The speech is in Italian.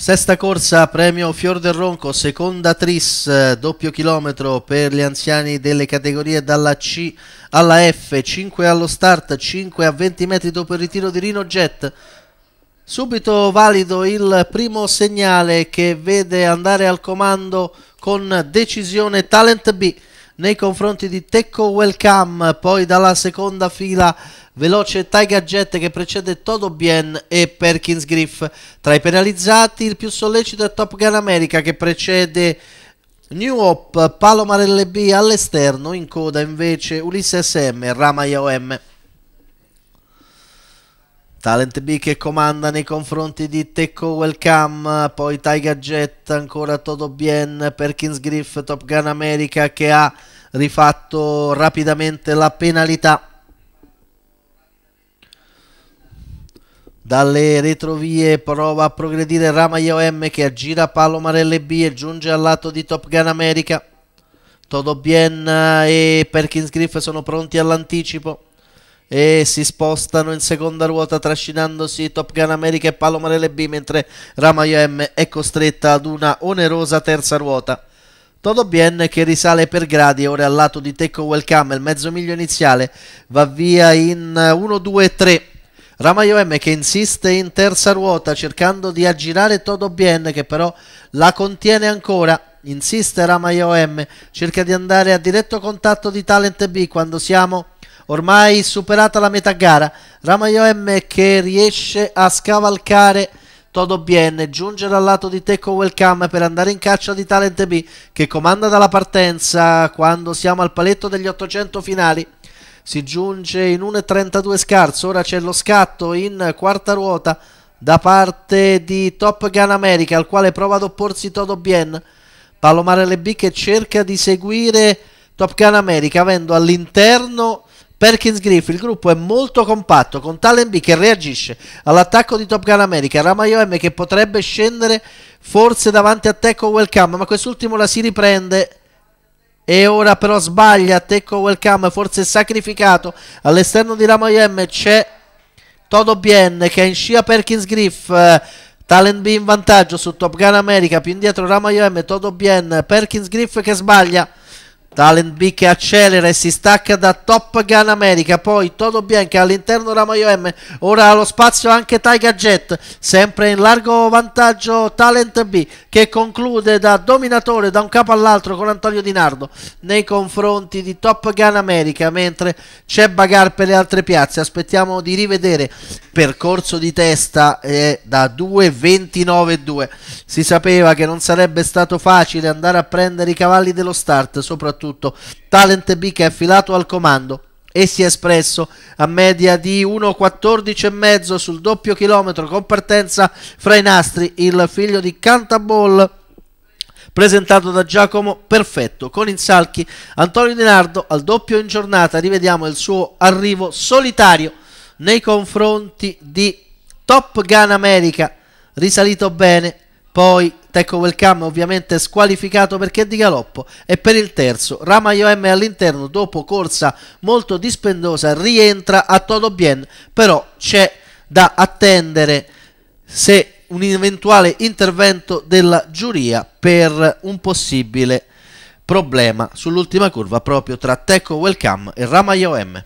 Sesta corsa, premio Fior del Ronco, seconda tris, eh, doppio chilometro per gli anziani delle categorie dalla C alla F, 5 allo start, 5 a 20 metri dopo il ritiro di Rino Jet. Subito valido il primo segnale che vede andare al comando con decisione Talent B nei confronti di Tecco Welcome, poi dalla seconda fila veloce Tiger Jet che precede Todo Bien e Perkins Griff. Tra i penalizzati il più sollecito è Top Gun America che precede New Hop, Palomar LB all'esterno, in coda invece Ulisse SM e Rama IOM. Talent B che comanda nei confronti di Tecco Welcome, poi Tiger Jet, ancora Toto Bien, Perkins Griff, Top Gun America che ha rifatto rapidamente la penalità. Dalle retrovie prova a progredire Ramaio M che aggira Palo Marelle B e giunge al lato di Top Gun America. Todo Bien e Perkins Griff sono pronti all'anticipo e si spostano in seconda ruota trascinandosi Top Gun America e Palomarele B mentre Ramayo M è costretta ad una onerosa terza ruota. Todo Bien che risale per gradi ora al lato di Tecco Welcome, il mezzo miglio iniziale va via in 1-2-3. Ramayo M che insiste in terza ruota cercando di aggirare Todo Bien che però la contiene ancora. Insiste Ramayo M, cerca di andare a diretto contatto di Talent B quando siamo ormai superata la metà gara, Ramayo M che riesce a scavalcare Todo Bien, giunge dal lato di Tecco Welcome per andare in caccia di Talent B che comanda dalla partenza quando siamo al paletto degli 800 finali. Si giunge in 1.32 scarso, ora c'è lo scatto in quarta ruota da parte di Top Gun America al quale prova ad opporsi Todo Bien. Palomare Le B che cerca di seguire Top Gun America avendo all'interno Perkins Griff, il gruppo è molto compatto con Talent B che reagisce all'attacco di Top Gun America, Ramayo M che potrebbe scendere forse davanti a Tecco Welcome, ma quest'ultimo la si riprende e ora però sbaglia Tecco Welcome, forse sacrificato all'esterno di Ramayo M c'è Todo Bien che è in scia Perkins Griff. Eh, Talent B in vantaggio su Top Gun America, più indietro Ramayo M, Todo Bien, Perkins Griff che sbaglia Talent B che accelera e si stacca da Top Gun America, poi Toto Bianca all'interno Ramaio M, ora allo spazio anche Tiger Jet, sempre in largo vantaggio Talent B che conclude da dominatore da un capo all'altro con Antonio Di Nardo nei confronti di Top Gun America, mentre c'è bagar per le altre piazze, aspettiamo di rivedere percorso di testa è da 2.29.2, si sapeva che non sarebbe stato facile andare a prendere i cavalli dello start, soprattutto soprattutto Talent B che è affilato al comando e si è espresso a media di 1,14,5 sul doppio chilometro con partenza fra i nastri il figlio di Cantabol presentato da Giacomo Perfetto con salchi Antonio Di Nardo al doppio in giornata rivediamo il suo arrivo solitario nei confronti di Top Gun America risalito bene poi tackle cam ovviamente squalificato perché è di galoppo e per il terzo Rama IOM all'interno dopo corsa molto dispendosa rientra a Todo Bien però c'è da attendere se un eventuale intervento della giuria per un possibile problema sull'ultima curva proprio tra Tecco Welcome e Rama IOM